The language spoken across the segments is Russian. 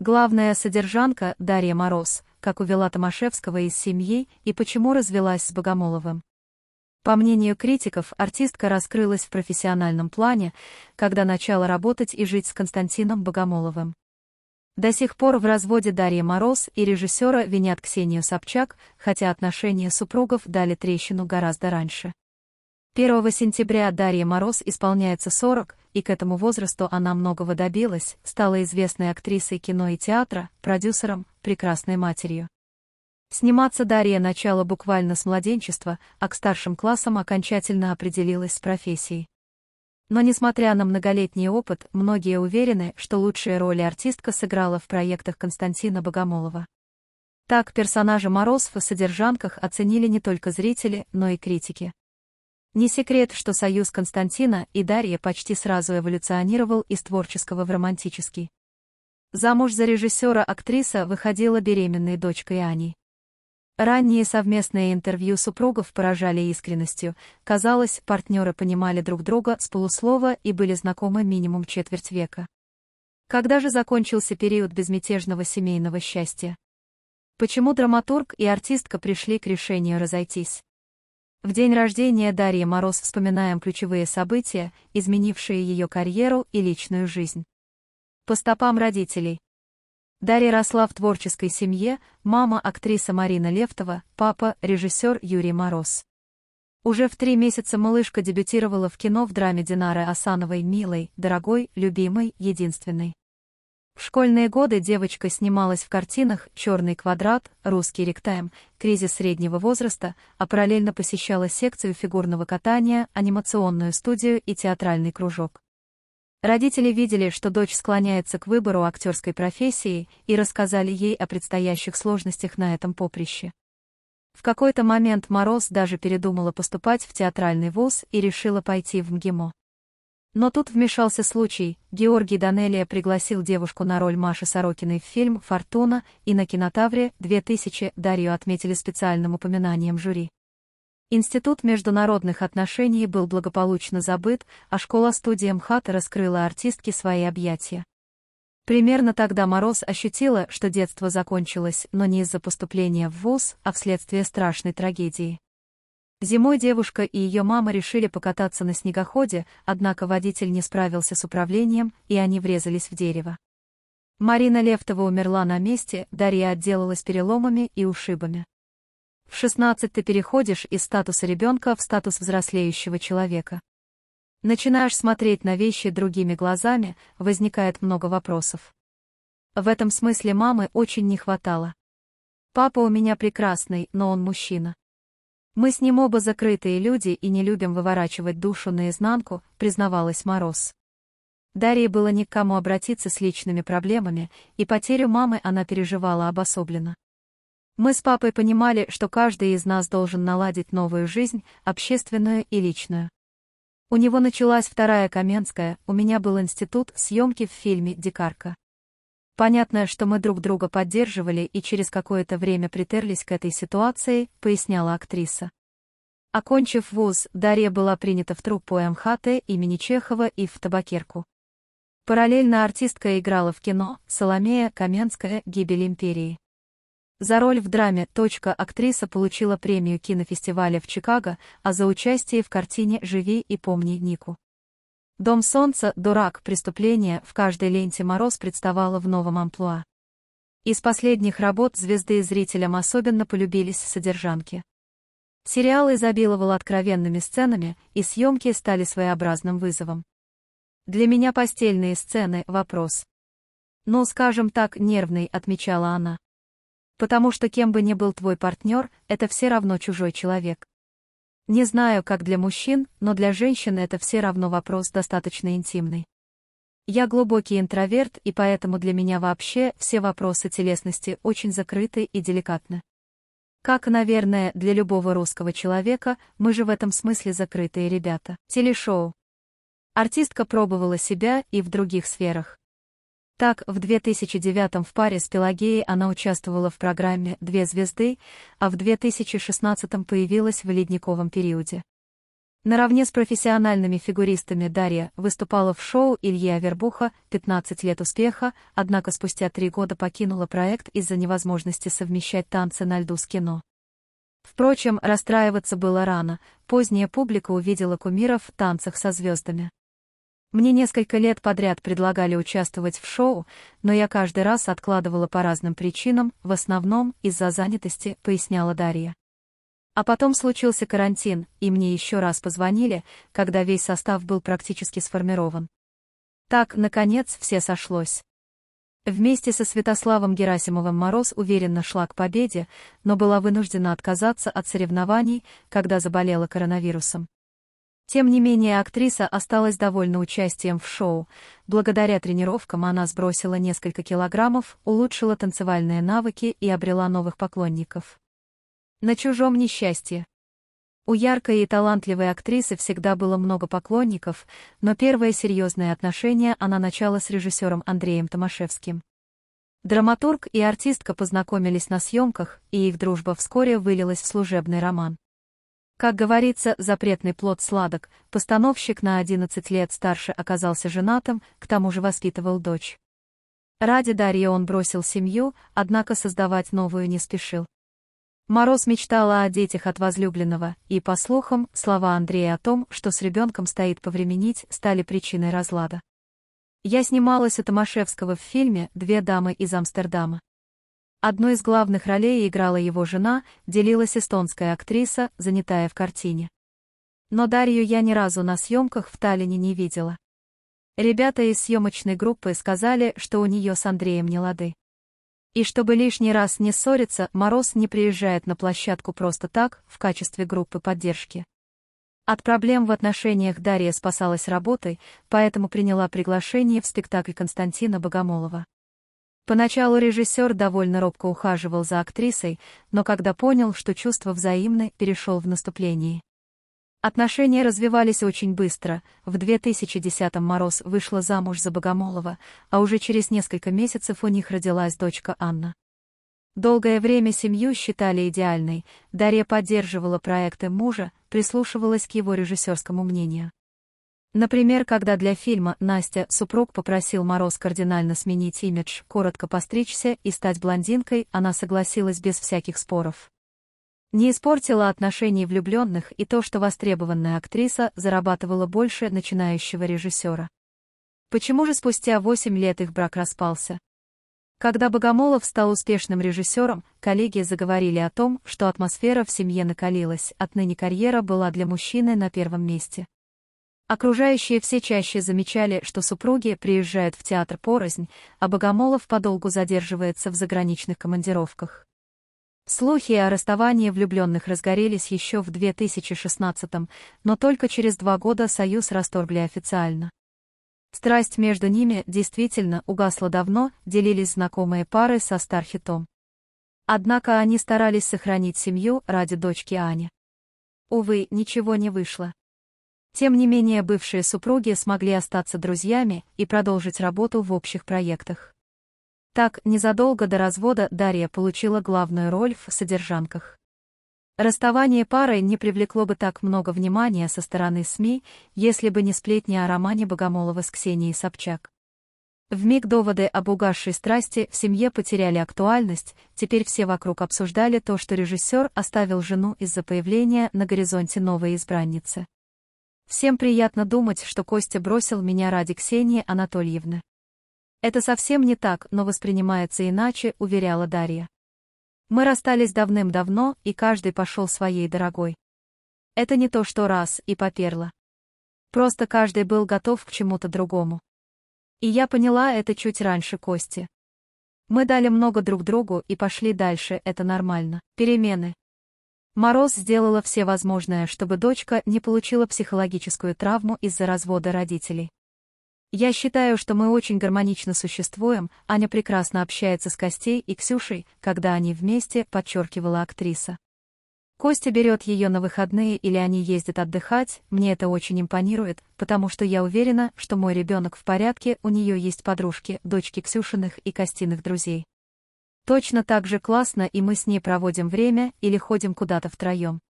Главная содержанка Дарья Мороз, как увела Томашевского из семьи и почему развелась с Богомоловым. По мнению критиков, артистка раскрылась в профессиональном плане, когда начала работать и жить с Константином Богомоловым. До сих пор в разводе Дарья Мороз и режиссера винят Ксению Собчак, хотя отношения супругов дали трещину гораздо раньше. 1 сентября Дарья Мороз исполняется 40, и к этому возрасту она многого добилась, стала известной актрисой кино и театра, продюсером, прекрасной матерью. Сниматься Дарья начала буквально с младенчества, а к старшим классам окончательно определилась с профессией. Но несмотря на многолетний опыт, многие уверены, что лучшие роли артистка сыграла в проектах Константина Богомолова. Так персонажа Мороз в «Содержанках» оценили не только зрители, но и критики. Не секрет, что союз Константина и Дарьи почти сразу эволюционировал из творческого в романтический. Замуж за режиссера актриса выходила беременной дочкой Ани. Ранние совместные интервью супругов поражали искренностью, казалось, партнеры понимали друг друга с полуслова и были знакомы минимум четверть века. Когда же закончился период безмятежного семейного счастья? Почему драматург и артистка пришли к решению разойтись? В день рождения Дарьи Мороз вспоминаем ключевые события, изменившие ее карьеру и личную жизнь. По стопам родителей. Дарья росла в творческой семье, мама – актриса Марина Левтова, папа – режиссер Юрий Мороз. Уже в три месяца малышка дебютировала в кино в драме Динары Асановой «Милой, дорогой, любимой, единственной». В школьные годы девочка снималась в картинах «Черный квадрат», «Русский ректайм», «Кризис среднего возраста», а параллельно посещала секцию фигурного катания, анимационную студию и театральный кружок. Родители видели, что дочь склоняется к выбору актерской профессии и рассказали ей о предстоящих сложностях на этом поприще. В какой-то момент Мороз даже передумала поступать в театральный вуз и решила пойти в МГИМО. Но тут вмешался случай, Георгий Данелия пригласил девушку на роль Маши Сорокиной в фильм «Фортуна» и на кинотавре «2000» Дарью отметили специальным упоминанием жюри. Институт международных отношений был благополучно забыт, а школа-студия МХАТ раскрыла артистке свои объятия. Примерно тогда Мороз ощутила, что детство закончилось, но не из-за поступления в ВУЗ, а вследствие страшной трагедии. Зимой девушка и ее мама решили покататься на снегоходе, однако водитель не справился с управлением, и они врезались в дерево. Марина Левтова умерла на месте, Дарья отделалась переломами и ушибами. В 16 ты переходишь из статуса ребенка в статус взрослеющего человека. Начинаешь смотреть на вещи другими глазами, возникает много вопросов. В этом смысле мамы очень не хватало. Папа у меня прекрасный, но он мужчина. «Мы с ним оба закрытые люди и не любим выворачивать душу наизнанку», признавалась Мороз. Дарье было ни к кому обратиться с личными проблемами, и потерю мамы она переживала обособленно. Мы с папой понимали, что каждый из нас должен наладить новую жизнь, общественную и личную. У него началась вторая Каменская, у меня был институт съемки в фильме «Дикарка». Понятно, что мы друг друга поддерживали и через какое-то время притерлись к этой ситуации, поясняла актриса. Окончив вуз, Дарья была принята в труппу МХТ имени Чехова и в Табакерку. Параллельно артистка играла в кино «Соломея. Каменская. Гибель империи». За роль в драме «Точка» актриса получила премию кинофестиваля в Чикаго, а за участие в картине «Живи и помни Нику». Дом солнца, дурак, преступление, в каждой ленте Мороз представала в новом амплуа. Из последних работ звезды и зрителям особенно полюбились содержанки. Сериал изобиловал откровенными сценами, и съемки стали своеобразным вызовом. Для меня постельные сцены – вопрос. Ну, скажем так, нервный, отмечала она. Потому что кем бы ни был твой партнер, это все равно чужой человек. Не знаю, как для мужчин, но для женщин это все равно вопрос достаточно интимный. Я глубокий интроверт, и поэтому для меня вообще все вопросы телесности очень закрыты и деликатны. Как, наверное, для любого русского человека, мы же в этом смысле закрытые ребята. Телешоу. Артистка пробовала себя и в других сферах. Так, в 2009 в паре с Пелагеей она участвовала в программе «Две звезды», а в 2016 появилась в ледниковом периоде. Наравне с профессиональными фигуристами Дарья выступала в шоу Ильи Авербуха «15 лет успеха», однако спустя три года покинула проект из-за невозможности совмещать танцы на льду с кино. Впрочем, расстраиваться было рано, поздняя публика увидела кумиров в танцах со звездами. Мне несколько лет подряд предлагали участвовать в шоу, но я каждый раз откладывала по разным причинам, в основном из-за занятости, поясняла Дарья. А потом случился карантин, и мне еще раз позвонили, когда весь состав был практически сформирован. Так, наконец, все сошлось. Вместе со Святославом Герасимовым Мороз уверенно шла к победе, но была вынуждена отказаться от соревнований, когда заболела коронавирусом. Тем не менее актриса осталась довольна участием в шоу. Благодаря тренировкам она сбросила несколько килограммов, улучшила танцевальные навыки и обрела новых поклонников. На чужом несчастье. У яркой и талантливой актрисы всегда было много поклонников, но первое серьезное отношение она начала с режиссером Андреем Томашевским. Драматург и артистка познакомились на съемках, и их дружба вскоре вылилась в служебный роман. Как говорится, запретный плод сладок, постановщик на 11 лет старше оказался женатым, к тому же воспитывал дочь. Ради Дарьи он бросил семью, однако создавать новую не спешил. Мороз мечтала о детях от возлюбленного, и, по слухам, слова Андрея о том, что с ребенком стоит повременить, стали причиной разлада. Я снималась у Томашевского в фильме «Две дамы из Амстердама». Одной из главных ролей играла его жена, делилась эстонская актриса, занятая в картине. Но Дарью я ни разу на съемках в Таллине не видела. Ребята из съемочной группы сказали, что у нее с Андреем не лады. И чтобы лишний раз не ссориться, Мороз не приезжает на площадку просто так, в качестве группы поддержки. От проблем в отношениях Дарья спасалась работой, поэтому приняла приглашение в спектакль Константина Богомолова. Поначалу режиссер довольно робко ухаживал за актрисой, но когда понял, что чувство взаимны, перешел в наступление. Отношения развивались очень быстро, в 2010-м Мороз вышла замуж за Богомолова, а уже через несколько месяцев у них родилась дочка Анна. Долгое время семью считали идеальной, Дарья поддерживала проекты мужа, прислушивалась к его режиссерскому мнению. Например, когда для фильма «Настя» супруг попросил Мороз кардинально сменить имидж, коротко постричься и стать блондинкой, она согласилась без всяких споров. Не испортила отношений влюбленных и то, что востребованная актриса зарабатывала больше начинающего режиссера. Почему же спустя 8 лет их брак распался? Когда Богомолов стал успешным режиссером, коллеги заговорили о том, что атмосфера в семье накалилась, отныне карьера была для мужчины на первом месте. Окружающие все чаще замечали, что супруги приезжают в театр порознь, а Богомолов подолгу задерживается в заграничных командировках. Слухи о расставании влюбленных разгорелись еще в 2016-м, но только через два года союз расторгли официально. Страсть между ними действительно угасла давно, делились знакомые пары со Стархитом. Однако они старались сохранить семью ради дочки Ани. Увы, ничего не вышло. Тем не менее бывшие супруги смогли остаться друзьями и продолжить работу в общих проектах. Так, незадолго до развода Дарья получила главную роль в «Содержанках». Расставание пары не привлекло бы так много внимания со стороны СМИ, если бы не сплетни о романе Богомолова с Ксенией Собчак. В миг доводы об угасшей страсти в семье потеряли актуальность, теперь все вокруг обсуждали то, что режиссер оставил жену из-за появления на горизонте новой избранницы. Всем приятно думать, что Костя бросил меня ради Ксении Анатольевны. Это совсем не так, но воспринимается иначе, уверяла Дарья. Мы расстались давным-давно, и каждый пошел своей дорогой. Это не то, что раз, и поперло. Просто каждый был готов к чему-то другому. И я поняла это чуть раньше Кости. Мы дали много друг другу и пошли дальше, это нормально. Перемены, Мороз сделала все возможное, чтобы дочка не получила психологическую травму из-за развода родителей. Я считаю, что мы очень гармонично существуем, Аня прекрасно общается с Костей и Ксюшей, когда они вместе, подчеркивала актриса. Костя берет ее на выходные или они ездят отдыхать, мне это очень импонирует, потому что я уверена, что мой ребенок в порядке, у нее есть подружки, дочки Ксюшиных и Костиных друзей. Точно так же классно и мы с ней проводим время или ходим куда-то втроем.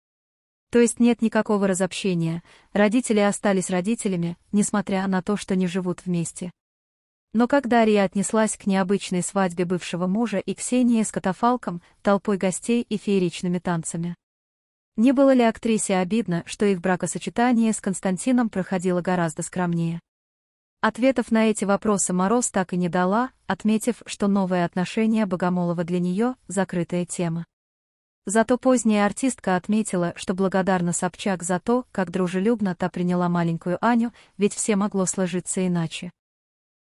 То есть нет никакого разобщения, родители остались родителями, несмотря на то, что не живут вместе. Но когда Ария отнеслась к необычной свадьбе бывшего мужа и Ксении с катафалком, толпой гостей и фееричными танцами? Не было ли актрисе обидно, что их бракосочетание с Константином проходило гораздо скромнее? Ответов на эти вопросы Мороз так и не дала, отметив, что новые отношения Богомолова для нее – закрытая тема. Зато поздняя артистка отметила, что благодарна Собчак за то, как дружелюбно та приняла маленькую Аню, ведь все могло сложиться иначе.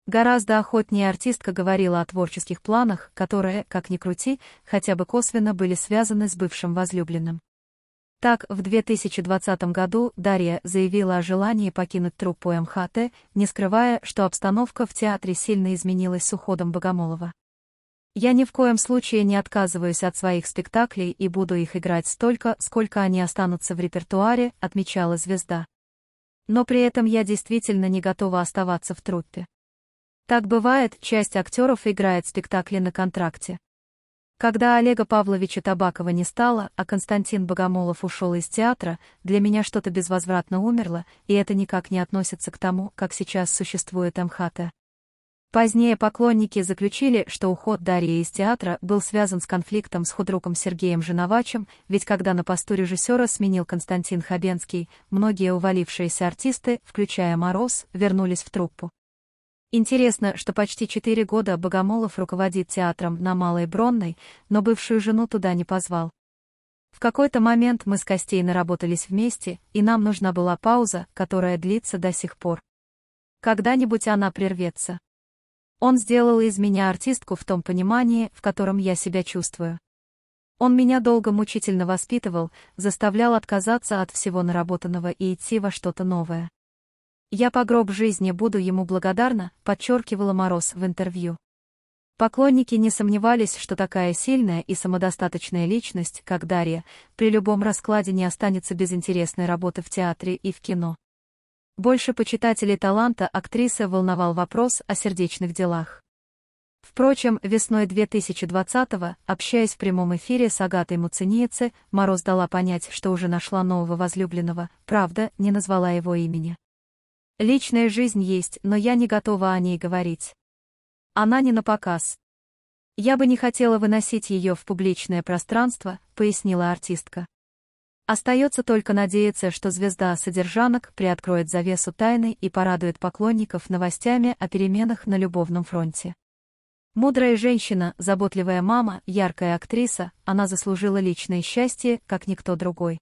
Гораздо охотнее артистка говорила о творческих планах, которые, как ни крути, хотя бы косвенно были связаны с бывшим возлюбленным. Так, в 2020 году Дарья заявила о желании покинуть труппу МХТ, не скрывая, что обстановка в театре сильно изменилась с уходом Богомолова. «Я ни в коем случае не отказываюсь от своих спектаклей и буду их играть столько, сколько они останутся в репертуаре», отмечала звезда. «Но при этом я действительно не готова оставаться в труппе. Так бывает, часть актеров играет спектакли на контракте. Когда Олега Павловича Табакова не стало, а Константин Богомолов ушел из театра, для меня что-то безвозвратно умерло, и это никак не относится к тому, как сейчас существует МХТ. Позднее поклонники заключили, что уход Дарьи из театра был связан с конфликтом с худруком Сергеем Женовачем, ведь когда на посту режиссера сменил Константин Хабенский, многие увалившиеся артисты, включая Мороз, вернулись в труппу. Интересно, что почти четыре года Богомолов руководит театром на Малой Бронной, но бывшую жену туда не позвал. В какой-то момент мы с Костей наработались вместе, и нам нужна была пауза, которая длится до сих пор. Когда-нибудь она прервется. Он сделал из меня артистку в том понимании, в котором я себя чувствую. Он меня долго мучительно воспитывал, заставлял отказаться от всего наработанного и идти во что-то новое. Я по гроб жизни буду ему благодарна, подчеркивала Мороз в интервью. Поклонники не сомневались, что такая сильная и самодостаточная личность, как Дарья, при любом раскладе не останется без интересной работы в театре и в кино. Больше почитателей таланта актрисы волновал вопрос о сердечных делах. Впрочем, весной 2020-го, общаясь в прямом эфире с Агатой Муцениеце, Мороз дала понять, что уже нашла нового возлюбленного, правда, не назвала его имени. Личная жизнь есть, но я не готова о ней говорить. Она не на показ. Я бы не хотела выносить ее в публичное пространство, пояснила артистка. Остается только надеяться, что звезда содержанок приоткроет завесу тайны и порадует поклонников новостями о переменах на любовном фронте. Мудрая женщина, заботливая мама, яркая актриса, она заслужила личное счастье, как никто другой.